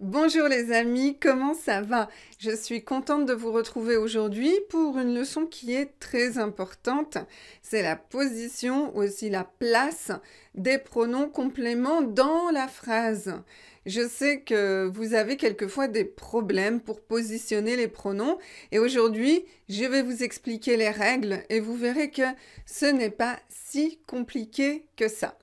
Bonjour les amis, comment ça va Je suis contente de vous retrouver aujourd'hui pour une leçon qui est très importante. C'est la position, aussi la place des pronoms compléments dans la phrase. Je sais que vous avez quelquefois des problèmes pour positionner les pronoms et aujourd'hui, je vais vous expliquer les règles et vous verrez que ce n'est pas si compliqué que ça.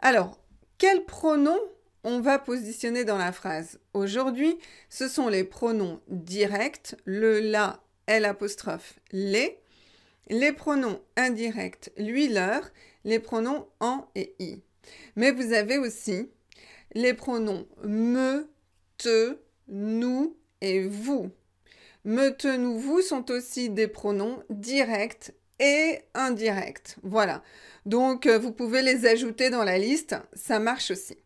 Alors, quel pronom on va positionner dans la phrase. Aujourd'hui, ce sont les pronoms directs, le, la, l'apostrophe, les, les pronoms indirects, lui, leur, les pronoms en et i. Mais vous avez aussi les pronoms me, te, nous et vous. Me, te, nous, vous sont aussi des pronoms directs et indirects. Voilà. Donc, euh, vous pouvez les ajouter dans la liste. Ça marche aussi.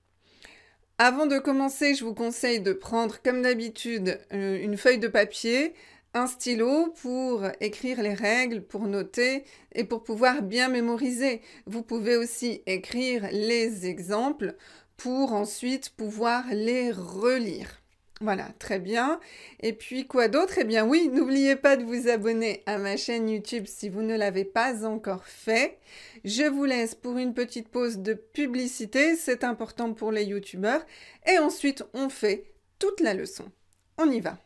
Avant de commencer, je vous conseille de prendre, comme d'habitude, euh, une feuille de papier, un stylo pour écrire les règles, pour noter et pour pouvoir bien mémoriser. Vous pouvez aussi écrire les exemples pour ensuite pouvoir les relire. Voilà, très bien. Et puis quoi d'autre Eh bien oui, n'oubliez pas de vous abonner à ma chaîne YouTube si vous ne l'avez pas encore fait. Je vous laisse pour une petite pause de publicité, c'est important pour les youtubeurs. Et ensuite, on fait toute la leçon. On y va.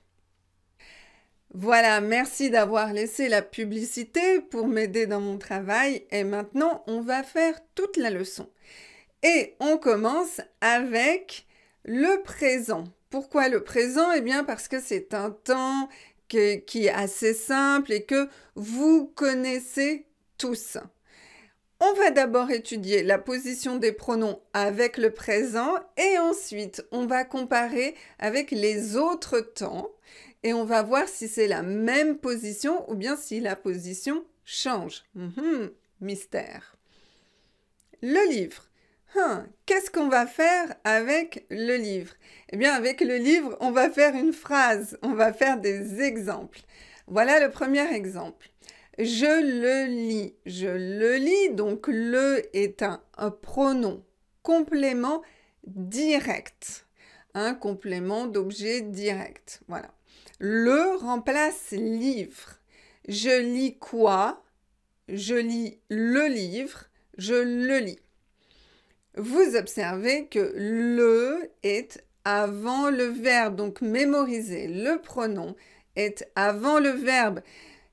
Voilà, merci d'avoir laissé la publicité pour m'aider dans mon travail. Et maintenant, on va faire toute la leçon. Et on commence avec le présent. Pourquoi le présent Eh bien parce que c'est un temps qui est assez simple et que vous connaissez tous. On va d'abord étudier la position des pronoms avec le présent et ensuite on va comparer avec les autres temps et on va voir si c'est la même position ou bien si la position change. Hum, hum, mystère. Le livre. Hein, qu'est-ce qu'on va faire avec le livre Eh bien, avec le livre, on va faire une phrase, on va faire des exemples. Voilà le premier exemple. Je le lis. Je le lis, donc le est un, un pronom, complément direct. Un complément d'objet direct. Voilà. Le remplace livre. Je lis quoi Je lis le livre. Je le lis vous observez que le est avant le verbe. Donc mémorisez, le pronom est avant le verbe.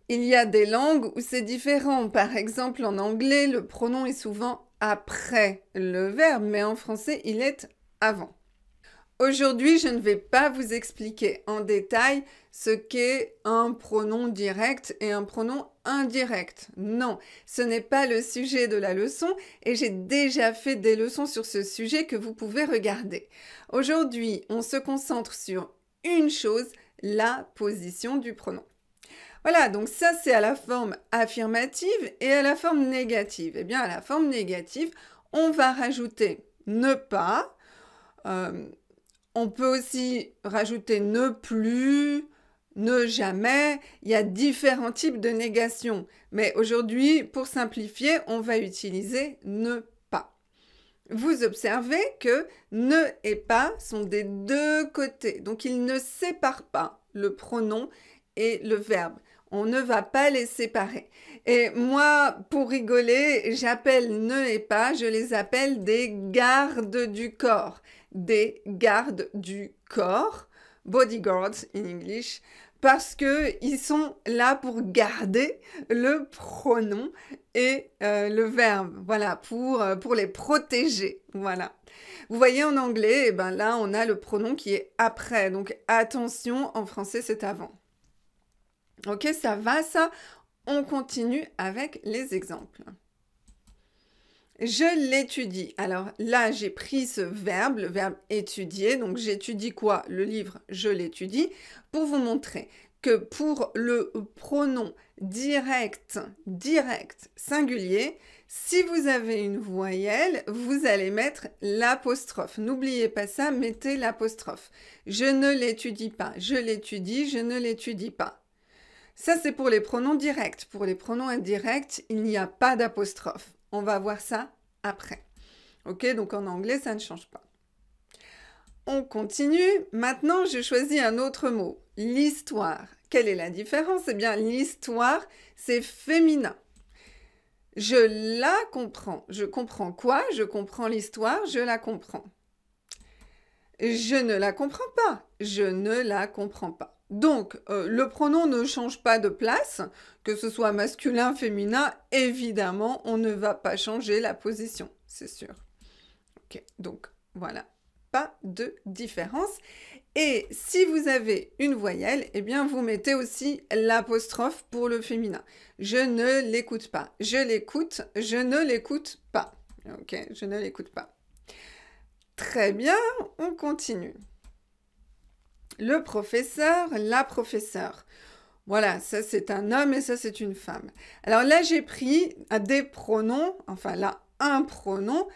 Il y a des langues où c'est différent. Par exemple, en anglais, le pronom est souvent après le verbe, mais en français, il est avant. Aujourd'hui, je ne vais pas vous expliquer en détail ce qu'est un pronom direct et un pronom Indirect. Non, ce n'est pas le sujet de la leçon et j'ai déjà fait des leçons sur ce sujet que vous pouvez regarder. Aujourd'hui, on se concentre sur une chose, la position du pronom. Voilà, donc ça c'est à la forme affirmative et à la forme négative. Eh bien, à la forme négative, on va rajouter ne pas. Euh, on peut aussi rajouter ne plus, ne jamais, il y a différents types de négations. Mais aujourd'hui, pour simplifier, on va utiliser ne pas. Vous observez que ne et pas sont des deux côtés. Donc, ils ne séparent pas le pronom et le verbe. On ne va pas les séparer. Et moi, pour rigoler, j'appelle ne et pas, je les appelle des gardes du corps. Des gardes du corps bodyguards in English, parce qu'ils sont là pour garder le pronom et euh, le verbe, voilà, pour, euh, pour les protéger, voilà. Vous voyez en anglais, eh ben là on a le pronom qui est après, donc attention, en français c'est avant. Ok, ça va ça On continue avec les exemples. Je l'étudie. Alors là, j'ai pris ce verbe, le verbe étudier. Donc j'étudie quoi Le livre, je l'étudie, pour vous montrer que pour le pronom direct, direct, singulier, si vous avez une voyelle, vous allez mettre l'apostrophe. N'oubliez pas ça, mettez l'apostrophe. Je ne l'étudie pas, je l'étudie, je ne l'étudie pas. Ça, c'est pour les pronoms directs. Pour les pronoms indirects, il n'y a pas d'apostrophe. On va voir ça après. Ok, donc en anglais, ça ne change pas. On continue. Maintenant, je choisis un autre mot, l'histoire. Quelle est la différence Eh bien, l'histoire, c'est féminin. Je la comprends. Je comprends quoi Je comprends l'histoire, je la comprends. Je ne la comprends pas. Je ne la comprends pas. Donc, euh, le pronom ne change pas de place, que ce soit masculin, féminin, évidemment, on ne va pas changer la position, c'est sûr. Ok, donc voilà, pas de différence. Et si vous avez une voyelle, eh bien, vous mettez aussi l'apostrophe pour le féminin. Je ne l'écoute pas, je l'écoute, je ne l'écoute pas. Ok, je ne l'écoute pas. Très bien, on continue le professeur, la professeure. Voilà, ça c'est un homme et ça c'est une femme. Alors là, j'ai pris des pronoms, enfin là, un pronom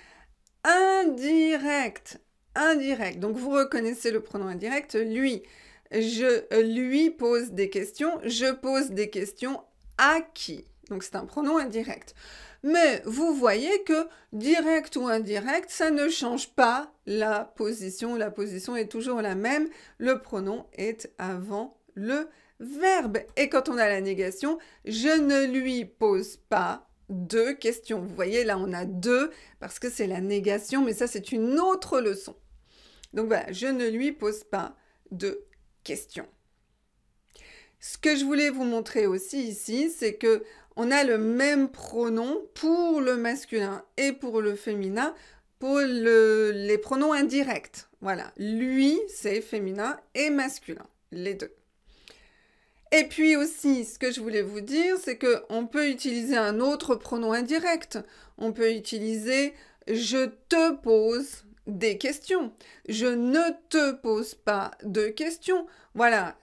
indirect. Indirect. Donc vous reconnaissez le pronom indirect, lui. Je lui pose des questions, je pose des questions à qui. Donc c'est un pronom indirect. Mais vous voyez que direct ou indirect, ça ne change pas la position. La position est toujours la même. Le pronom est avant le verbe. Et quand on a la négation, je ne lui pose pas deux questions. Vous voyez, là, on a deux parce que c'est la négation, mais ça, c'est une autre leçon. Donc voilà, je ne lui pose pas de questions. Ce que je voulais vous montrer aussi ici, c'est que on a le même pronom pour le masculin et pour le féminin pour les pronoms indirects. Voilà, lui, c'est féminin et masculin, les deux. Et puis aussi, ce que je voulais vous dire, c'est qu'on peut utiliser un autre pronom indirect. On peut utiliser je te pose des questions. Je ne te pose pas de questions. Voilà,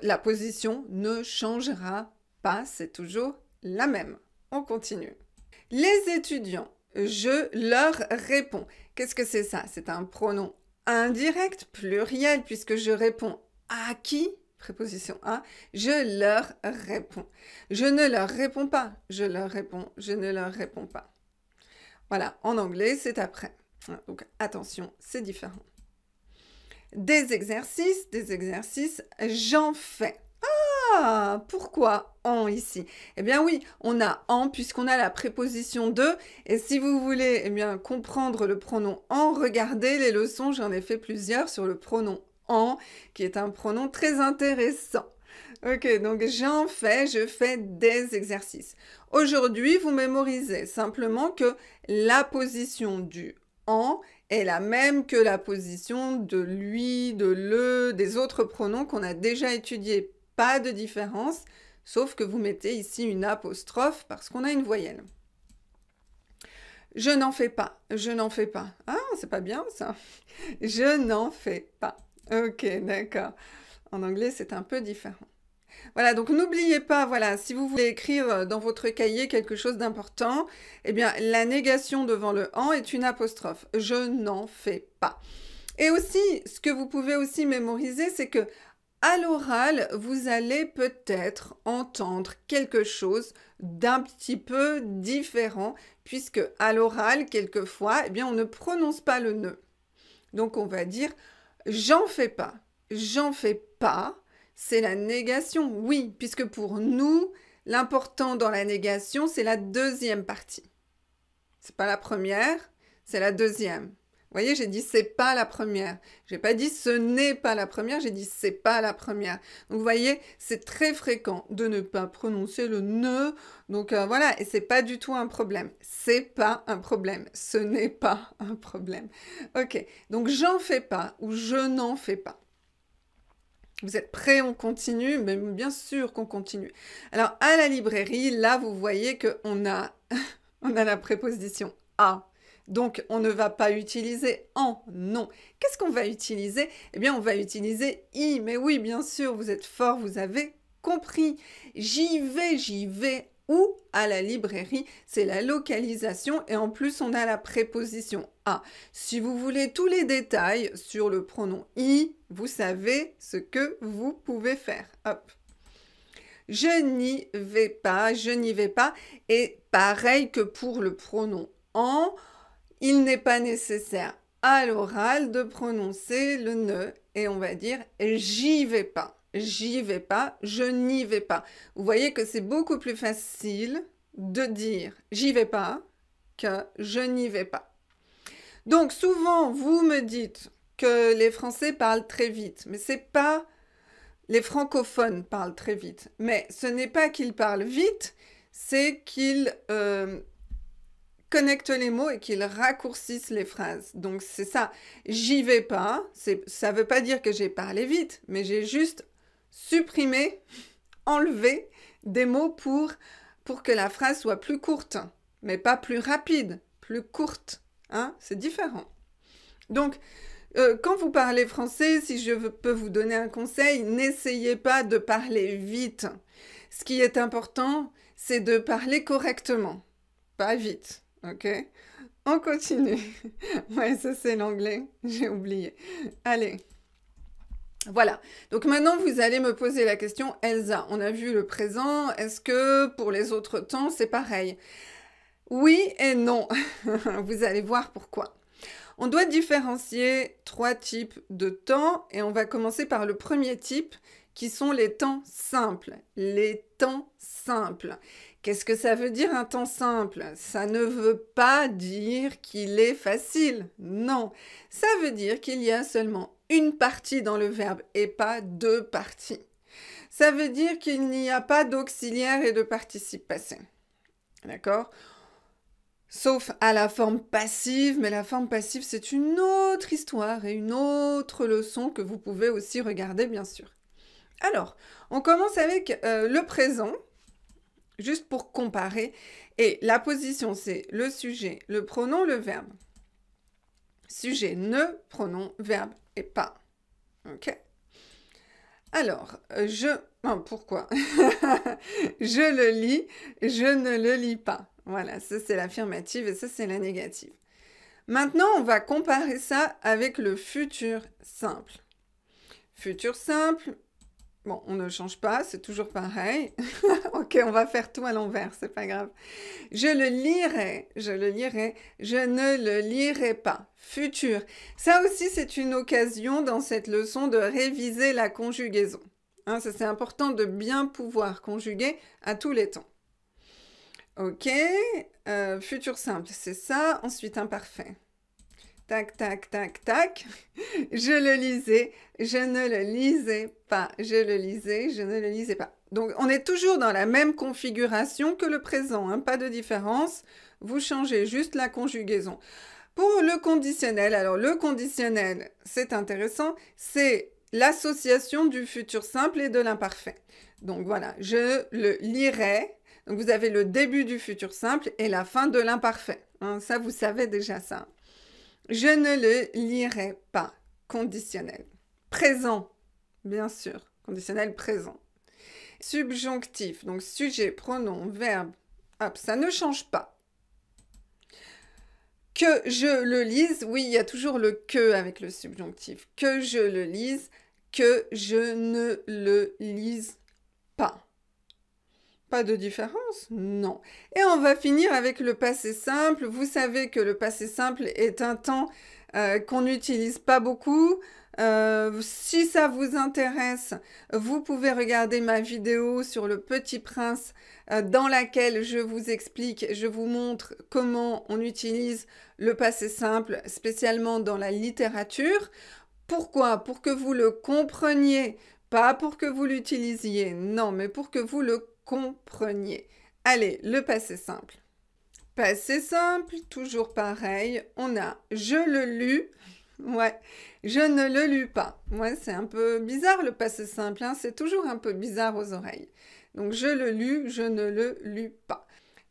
la position ne changera pas, c'est toujours la même. On continue. Les étudiants, je leur réponds. Qu'est-ce que c'est ça C'est un pronom indirect, pluriel, puisque je réponds à qui préposition à, je leur réponds. Je ne leur réponds pas, je leur réponds, je ne leur réponds pas. Voilà, en anglais, c'est après. Hein, donc attention, c'est différent. Des exercices, des exercices, j'en fais. Ah, pourquoi en ici Eh bien oui, on a en puisqu'on a la préposition de. Et si vous voulez eh bien, comprendre le pronom en, regardez les leçons, j'en ai fait plusieurs sur le pronom en, qui est un pronom très intéressant. Ok, donc j'en fais, je fais des exercices. Aujourd'hui, vous mémorisez simplement que la position du en est la même que la position de lui, de le, des autres pronoms qu'on a déjà étudiés pas de différence, sauf que vous mettez ici une apostrophe parce qu'on a une voyelle. Je n'en fais pas, je n'en fais pas. Ah, c'est pas bien ça. Je n'en fais pas. Ok, d'accord. En anglais, c'est un peu différent. Voilà, donc n'oubliez pas, voilà, si vous voulez écrire dans votre cahier quelque chose d'important, eh bien, la négation devant le en est une apostrophe. Je n'en fais pas. Et aussi, ce que vous pouvez aussi mémoriser, c'est que à l'oral, vous allez peut-être entendre quelque chose d'un petit peu différent, puisque à l'oral, quelquefois, eh bien, on ne prononce pas le ne. Donc, on va dire j'en fais pas. J'en fais pas, c'est la négation, oui, puisque pour nous, l'important dans la négation, c'est la deuxième partie. C'est pas la première, c'est la deuxième. Vous voyez, j'ai dit c'est pas la première. J'ai pas dit ce n'est pas la première, j'ai dit c'est pas la première. Donc vous voyez, c'est très fréquent de ne pas prononcer le ne. Donc euh, voilà, et c'est pas du tout un problème. C'est pas un problème. Ce n'est pas un problème. OK. Donc j'en fais pas ou je n'en fais pas. Vous êtes prêts, on continue, mais bien sûr qu'on continue. Alors à la librairie, là vous voyez que on a on a la préposition A. Donc, on ne va pas utiliser en, non. Qu'est-ce qu'on va utiliser Eh bien, on va utiliser i. Mais oui, bien sûr, vous êtes fort, vous avez compris. J'y vais, j'y vais ou à la librairie, c'est la localisation et en plus on a la préposition à. Si vous voulez tous les détails sur le pronom i, vous savez ce que vous pouvez faire. Hop. Je n'y vais pas, je n'y vais pas. Et pareil que pour le pronom en, il n'est pas nécessaire à l'oral de prononcer le ne et on va dire j'y vais pas, j'y vais pas, je n'y vais pas. Vous voyez que c'est beaucoup plus facile de dire j'y vais pas que je n'y vais pas. Donc souvent vous me dites que les Français parlent très vite, mais c'est pas les francophones parlent très vite. Mais ce n'est pas qu'ils parlent vite, c'est qu'ils euh, connecte les mots et qu'ils raccourcissent les phrases. Donc c'est ça. J'y vais pas. Ça veut pas dire que j'ai parlé vite, mais j'ai juste supprimé, enlevé des mots pour, pour que la phrase soit plus courte, mais pas plus rapide, plus courte. Hein? C'est différent. Donc, euh, quand vous parlez français, si je peux vous donner un conseil, n'essayez pas de parler vite. Ce qui est important, c'est de parler correctement, pas vite. OK On continue. ouais, ça c'est l'anglais, j'ai oublié. Allez. Voilà. Donc maintenant, vous allez me poser la question, Elsa, on a vu le présent, est-ce que pour les autres temps, c'est pareil Oui et non. vous allez voir pourquoi. On doit différencier trois types de temps et on va commencer par le premier type qui sont les temps simples. Les temps simples. Qu'est-ce que ça veut dire un temps simple Ça ne veut pas dire qu'il est facile. Non, ça veut dire qu'il y a seulement une partie dans le verbe et pas deux parties. Ça veut dire qu'il n'y a pas d'auxiliaire et de participe passé. D'accord Sauf à la forme passive, mais la forme passive, c'est une autre histoire et une autre leçon que vous pouvez aussi regarder, bien sûr. Alors, on commence avec euh, le présent, juste pour comparer. Et la position, c'est le sujet, le pronom, le verbe. Sujet, ne, pronom, verbe et pas. OK Alors, euh, je... Non, pourquoi Je le lis, je ne le lis pas. Voilà, ça c'est l'affirmative et ça c'est la négative. Maintenant, on va comparer ça avec le futur simple. Futur simple, Bon, on ne change pas, c'est toujours pareil. ok, on va faire tout à l'envers, c'est pas grave. Je le lirai, je le lirai, je ne le lirai pas. Futur. Ça aussi, c'est une occasion dans cette leçon de réviser la conjugaison. Hein, c'est important de bien pouvoir conjuguer à tous les temps. Ok, euh, futur simple, c'est ça. Ensuite, imparfait. Tac, tac, tac, tac. Je le lisais, je ne le lisais pas. Je le lisais, je ne le lisais pas. Donc, on est toujours dans la même configuration que le présent, hein, pas de différence. Vous changez juste la conjugaison. Pour le conditionnel, alors le conditionnel, c'est intéressant, c'est l'association du futur simple et de l'imparfait. Donc voilà, je le lirai. Donc vous avez le début du futur simple et la fin de l'imparfait. Hein. ça, vous savez déjà ça. Je ne le lirai pas. Conditionnel. Présent, bien sûr. Conditionnel présent. Subjonctif, donc sujet, pronom, verbe. Hop, ça ne change pas. Que je le lise, oui, il y a toujours le que avec le subjonctif. Que je le lise, que je ne le lise pas de différence Non. Et on va finir avec le passé simple. Vous savez que le passé simple est un temps euh, qu'on n'utilise pas beaucoup. Euh, si ça vous intéresse, vous pouvez regarder ma vidéo sur le Petit Prince euh, dans laquelle je vous explique, je vous montre comment on utilise le passé simple, spécialement dans la littérature. Pourquoi Pour que vous le compreniez, pas pour que vous l'utilisiez, non, mais pour que vous le compreniez. Allez, le passé simple. Passé simple, toujours pareil. On a je le lus. Ouais, je ne le lus pas. moi c'est un peu bizarre le passé simple. Hein. C'est toujours un peu bizarre aux oreilles. Donc je le lus, je ne le lus pas.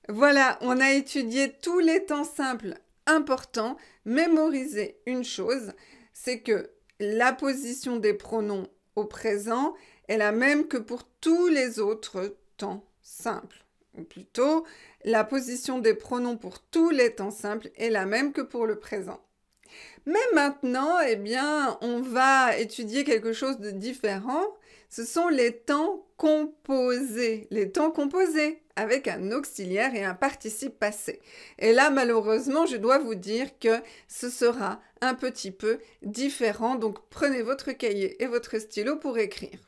Voilà, on a étudié tous les temps simples importants. Mémoriser une chose, c'est que la position des pronoms au présent est la même que pour tous les autres temps simple. Ou plutôt, la position des pronoms pour tous les temps simples est la même que pour le présent. Mais maintenant, eh bien, on va étudier quelque chose de différent. Ce sont les temps composés. Les temps composés avec un auxiliaire et un participe passé. Et là, malheureusement, je dois vous dire que ce sera un petit peu différent. Donc, prenez votre cahier et votre stylo pour écrire.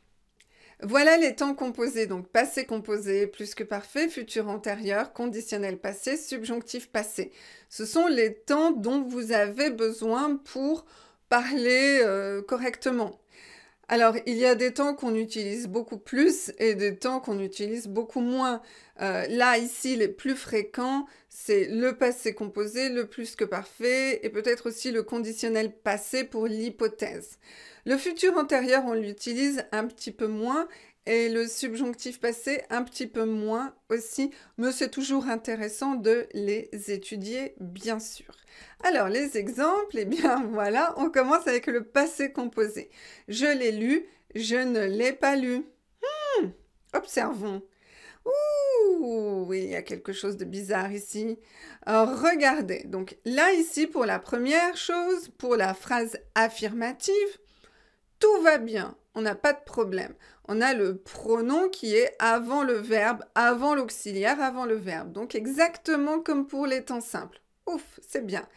Voilà les temps composés, donc passé composé, plus que parfait, futur antérieur, conditionnel passé, subjonctif passé. Ce sont les temps dont vous avez besoin pour parler euh, correctement. Alors, il y a des temps qu'on utilise beaucoup plus et des temps qu'on utilise beaucoup moins. Euh, là, ici, les plus fréquents, c'est le passé composé, le plus que parfait et peut-être aussi le conditionnel passé pour l'hypothèse. Le futur antérieur, on l'utilise un petit peu moins et le subjonctif passé un petit peu moins aussi, mais c'est toujours intéressant de les étudier bien sûr. Alors les exemples, eh bien voilà, on commence avec le passé composé. Je l'ai lu, je ne l'ai pas lu. Hmm, observons. Ouh, il y a quelque chose de bizarre ici. regardez, donc là ici pour la première chose, pour la phrase affirmative, tout va bien, on n'a pas de problème. On a le pronom qui est avant le verbe, avant l'auxiliaire, avant le verbe. Donc exactement comme pour les temps simples. Ouf, c'est bien.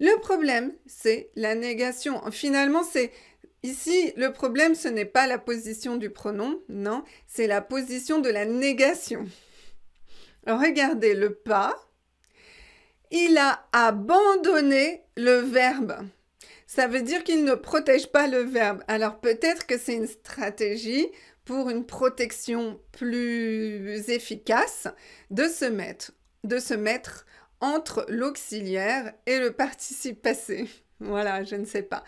Le problème, c'est la négation. Finalement, c'est ici le problème, ce n'est pas la position du pronom, non, c'est la position de la négation. Regardez le pas. Il a abandonné le verbe ça veut dire qu'il ne protège pas le verbe. Alors peut-être que c'est une stratégie pour une protection plus efficace de se mettre, de se mettre entre l'auxiliaire et le participe passé. Voilà, je ne sais pas.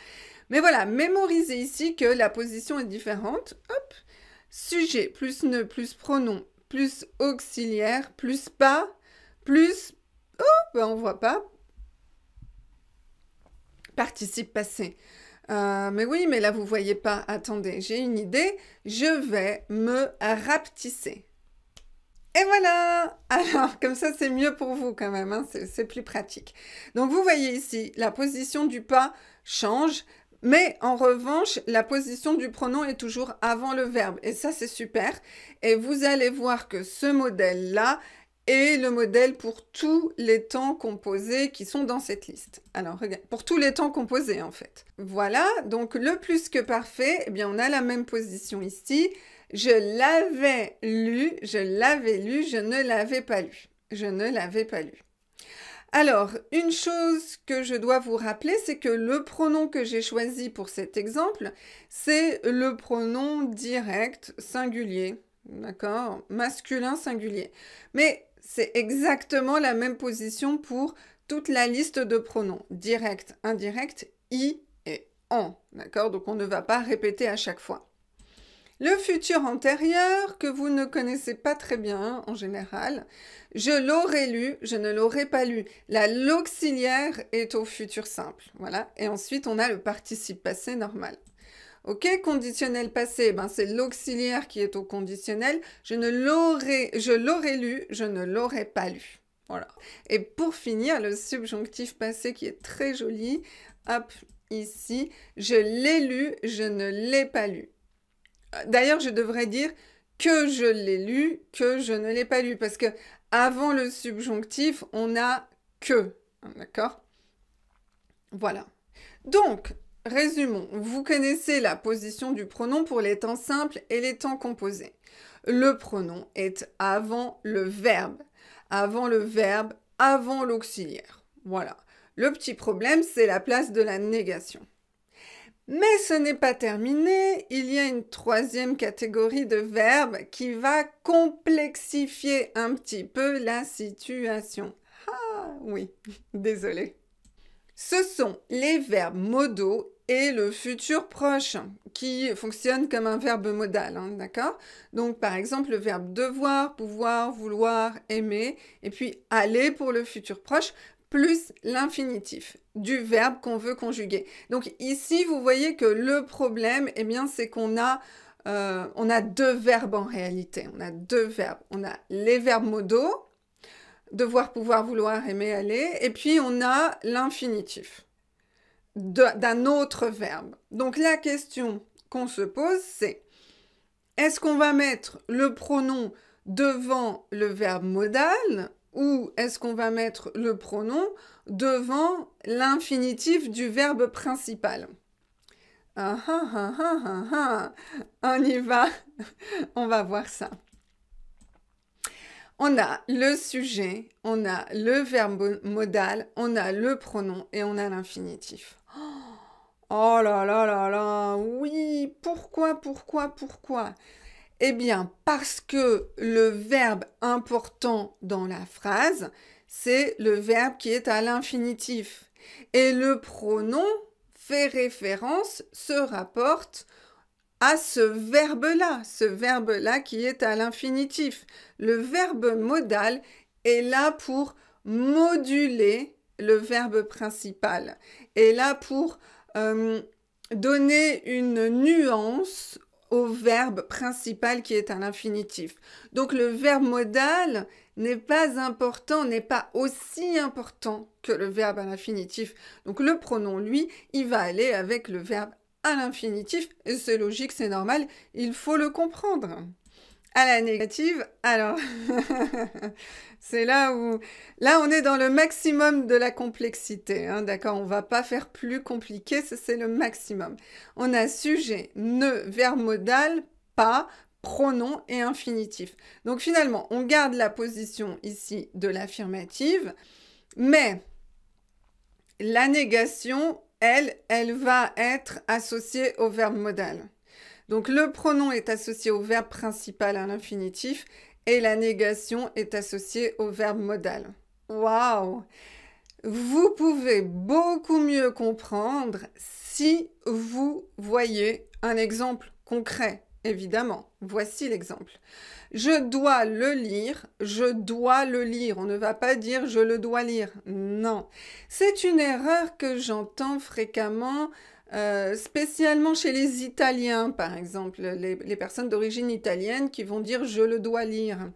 Mais voilà, mémorisez ici que la position est différente. Hop, sujet plus ne plus pronom plus auxiliaire plus pas plus... Oh, ben on voit pas participe passé. Euh, mais oui, mais là, vous voyez pas. Attendez, j'ai une idée. Je vais me rapetisser. Et voilà Alors, comme ça, c'est mieux pour vous quand même, hein. c'est plus pratique. Donc, vous voyez ici, la position du pas change, mais en revanche, la position du pronom est toujours avant le verbe. Et ça, c'est super. Et vous allez voir que ce modèle-là, et le modèle pour tous les temps composés qui sont dans cette liste. Alors, regarde, pour tous les temps composés, en fait. Voilà, donc le plus que parfait, eh bien, on a la même position ici. Je l'avais lu, je l'avais lu, je ne l'avais pas lu. Je ne l'avais pas lu. Alors, une chose que je dois vous rappeler, c'est que le pronom que j'ai choisi pour cet exemple, c'est le pronom direct singulier. D'accord Masculin singulier. Mais c'est exactement la même position pour toute la liste de pronoms, direct, indirect, i et en. D'accord Donc on ne va pas répéter à chaque fois. Le futur antérieur, que vous ne connaissez pas très bien hein, en général, je l'aurais lu, je ne l'aurais pas lu. La l'auxiliaire est au futur simple, voilà. Et ensuite, on a le participe passé normal. Ok, conditionnel passé, ben c'est l'auxiliaire qui est au conditionnel. Je ne l'aurais, je l'aurais lu, je ne l'aurais pas lu. Voilà. Et pour finir, le subjonctif passé qui est très joli. Hop, ici, je l'ai lu, je ne l'ai pas lu. D'ailleurs, je devrais dire que je l'ai lu, que je ne l'ai pas lu, parce que avant le subjonctif, on a que. D'accord Voilà. Donc, Résumons, vous connaissez la position du pronom pour les temps simples et les temps composés. Le pronom est avant le verbe, avant le verbe, avant l'auxiliaire. Voilà. Le petit problème, c'est la place de la négation. Mais ce n'est pas terminé, il y a une troisième catégorie de verbes qui va complexifier un petit peu la situation. Ah oui, désolé. Ce sont les verbes modaux et le futur proche qui fonctionnent comme un verbe modal, hein, d'accord Donc par exemple le verbe devoir, pouvoir, vouloir, aimer, et puis aller pour le futur proche, plus l'infinitif du verbe qu'on veut conjuguer. Donc ici, vous voyez que le problème, eh bien, c'est qu'on a, euh, on a deux verbes en réalité. On a deux verbes. On a les verbes modaux devoir, pouvoir, vouloir, aimer, aller. Et puis on a l'infinitif d'un autre verbe. Donc la question qu'on se pose, c'est est-ce qu'on va mettre le pronom devant le verbe modal ou est-ce qu'on va mettre le pronom devant l'infinitif du verbe principal ah, ah, ah, On y va, on va voir ça on a le sujet, on a le verbe modal, on a le pronom et on a l'infinitif. Oh là là là là, oui, pourquoi, pourquoi, pourquoi Eh bien, parce que le verbe important dans la phrase, c'est le verbe qui est à l'infinitif. Et le pronom fait référence, se rapporte à ce verbe-là, ce verbe-là qui est à l'infinitif. Le verbe modal est là pour moduler le verbe principal, est là pour euh, donner une nuance au verbe principal qui est à l'infinitif. Donc le verbe modal n'est pas important, n'est pas aussi important que le verbe à l'infinitif. Donc le pronom, lui, il va aller avec le verbe à l'infinitif, c'est logique, c'est normal, il faut le comprendre. À la négative, alors, c'est là où, là on est dans le maximum de la complexité, hein, d'accord On va pas faire plus compliqué, c'est le maximum. On a sujet, ne, verbe modal, pas, pronom et infinitif. Donc finalement, on garde la position ici de l'affirmative, mais la négation elle, va être associée au verbe modal. Donc le pronom est associé au verbe principal à l'infinitif et la négation est associée au verbe modal. Wow Vous pouvez beaucoup mieux comprendre si vous voyez un exemple concret. Évidemment, voici l'exemple. Je dois le lire, je dois le lire. On ne va pas dire je le dois lire. Non. C'est une erreur que j'entends fréquemment, euh, spécialement chez les Italiens, par exemple, les, les personnes d'origine italienne qui vont dire je le dois lire.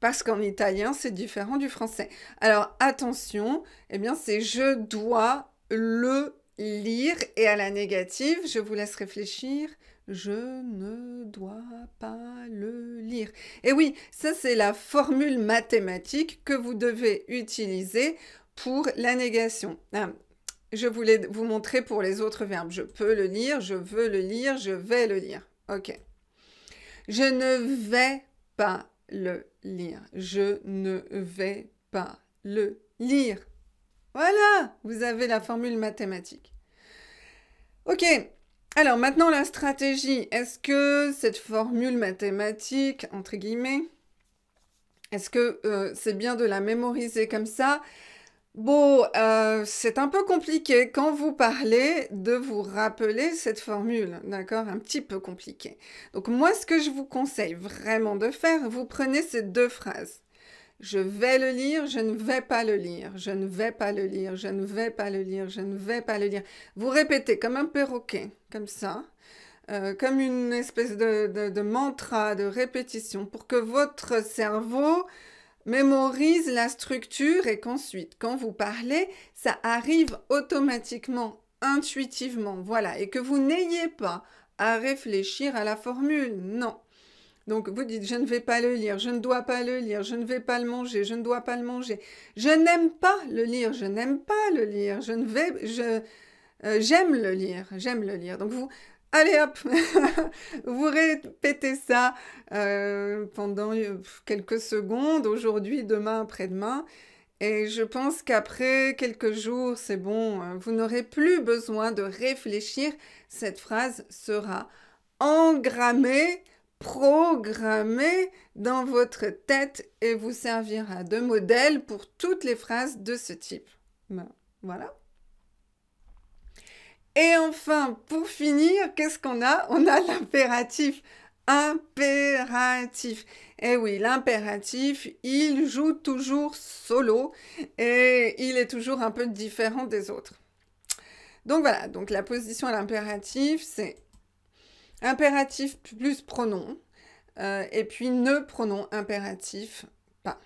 Parce qu'en italien, c'est différent du français. Alors attention, eh bien c'est je dois le lire et à la négative, je vous laisse réfléchir. Je ne dois pas le lire. Et oui, ça c'est la formule mathématique que vous devez utiliser pour la négation. Ah, je voulais vous montrer pour les autres verbes. Je peux le lire, je veux le lire, je vais le lire. Ok. Je ne vais pas le lire. Je ne vais pas le lire. Voilà, vous avez la formule mathématique. Ok, alors maintenant la stratégie, est-ce que cette formule mathématique, entre guillemets, est-ce que euh, c'est bien de la mémoriser comme ça Bon, euh, c'est un peu compliqué quand vous parlez de vous rappeler cette formule, d'accord Un petit peu compliqué. Donc moi, ce que je vous conseille vraiment de faire, vous prenez ces deux phrases. Je vais le lire, je ne vais pas le lire, je ne vais pas le lire, je ne vais pas le lire, je ne vais pas le lire. Vous répétez comme un perroquet, comme ça, euh, comme une espèce de, mantra, de répétition, pour que votre cerveau mémorise la structure et qu'ensuite, quand vous parlez, ça arrive automatiquement, intuitivement, voilà, et que vous n'ayez pas à réfléchir à la formule, non. Donc vous dites, je ne vais pas le lire, je ne dois pas le lire, je ne vais pas le manger, je ne dois pas le manger. Je n'aime pas le lire, je n'aime pas le lire, je ne vais... Je, euh, j'aime le lire, j'aime le lire. Donc vous, Allez hop, vous répétez ça euh, pendant euh, quelques secondes, aujourd'hui, demain, après-demain. Et je pense qu'après quelques jours, c'est bon, hein, vous n'aurez plus besoin de réfléchir. Cette phrase sera engrammée programmé dans votre tête et vous servira de modèle pour toutes les phrases de ce type. Ben, voilà. Et enfin, pour finir, qu'est-ce qu'on a On a, l'impératif. Impératif. Et eh oui, l'impératif, il joue toujours solo et il est toujours un peu différent des autres. Donc voilà, donc la position à l'impératif, c'est Impératif plus pronom. Euh, et puis ne pronom impératif pas.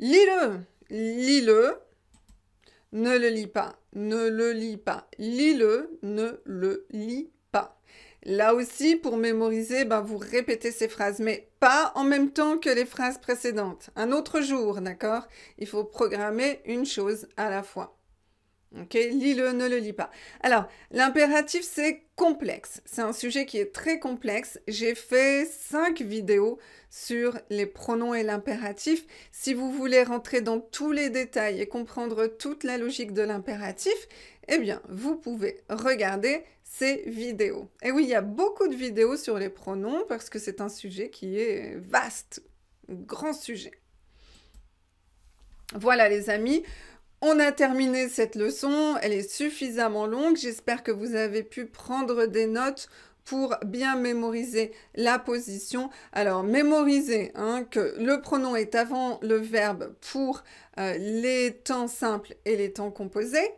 Lis-le. Lis-le. Ne le lis pas. Ne le lis pas. Lis-le. Ne le lis pas. Là aussi, pour mémoriser, ben, vous répétez ces phrases, mais pas en même temps que les phrases précédentes. Un autre jour, d'accord Il faut programmer une chose à la fois. Ok, lis-le, ne le lis pas. Alors, l'impératif, c'est complexe. C'est un sujet qui est très complexe. J'ai fait cinq vidéos sur les pronoms et l'impératif. Si vous voulez rentrer dans tous les détails et comprendre toute la logique de l'impératif, eh bien, vous pouvez regarder ces vidéos. Et oui, il y a beaucoup de vidéos sur les pronoms parce que c'est un sujet qui est vaste, grand sujet. Voilà les amis, on a terminé cette leçon, elle est suffisamment longue, j'espère que vous avez pu prendre des notes pour bien mémoriser la position. Alors mémorisez hein, que le pronom est avant le verbe pour euh, les temps simples et les temps composés.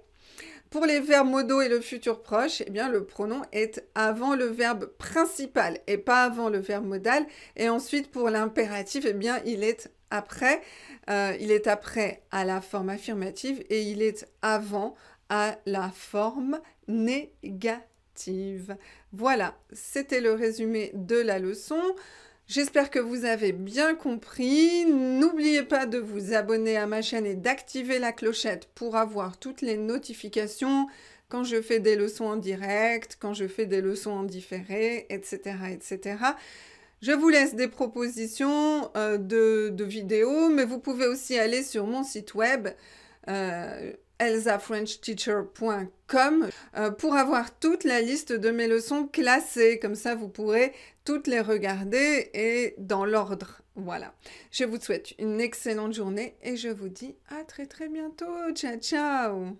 Pour les verbes modaux et le futur proche, eh bien, le pronom est avant le verbe principal et pas avant le verbe modal. Et ensuite, pour l'impératif, eh bien, il est après. Euh, il est après à la forme affirmative et il est avant à la forme négative. Voilà, c'était le résumé de la leçon. J'espère que vous avez bien compris. N'oubliez pas de vous abonner à ma chaîne et d'activer la clochette pour avoir toutes les notifications quand je fais des leçons en direct, quand je fais des leçons en différé, etc. etc. Je vous laisse des propositions euh, de, vidéos, mais vous pouvez aussi aller sur mon site web. Euh, elsafrenchTeacher.com euh, pour avoir toute la liste de mes leçons classées. Comme ça, vous pourrez toutes les regarder et dans l'ordre. Voilà. Je vous souhaite une excellente journée et je vous dis à très très bientôt. Ciao ciao